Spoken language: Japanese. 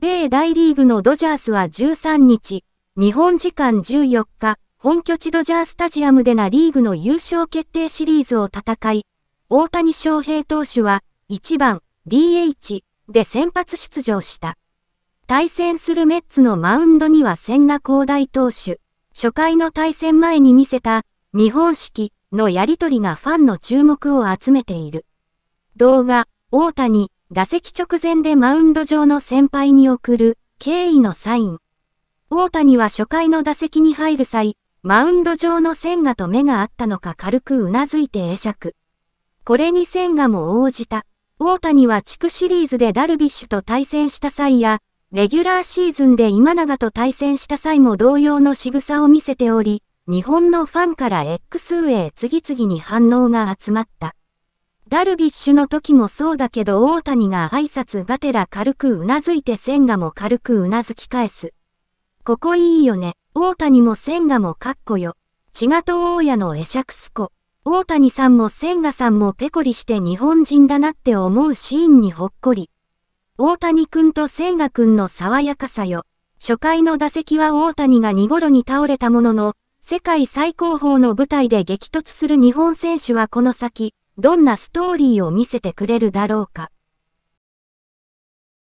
米大リーグのドジャースは13日、日本時間14日、本拠地ドジャースタジアムでなリーグの優勝決定シリーズを戦い、大谷翔平投手は1番 DH で先発出場した。対戦するメッツのマウンドには千賀広大投手、初回の対戦前に見せた日本式のやりとりがファンの注目を集めている。動画、大谷、打席直前でマウンド上の先輩に送る敬意のサイン。大谷は初回の打席に入る際、マウンド上の千賀と目があったのか軽くうなずいて会釈。これに千賀も応じた。大谷は地区シリーズでダルビッシュと対戦した際や、レギュラーシーズンで今永と対戦した際も同様の仕草を見せており、日本のファンから X 上へ次々に反応が集まった。ダルビッシュの時もそうだけど大谷が挨拶がてら軽くうなずいて千賀も軽くうなずき返す。ここいいよね。大谷も千賀もかっこよ。血がと大家の会釈すこ。大谷さんも千賀さんもペコリして日本人だなって思うシーンにほっこり。大谷くんと千賀くんの爽やかさよ。初回の打席は大谷が2頃に倒れたものの、世界最高峰の舞台で激突する日本選手はこの先、どんなストーリーを見せてくれるだろうか。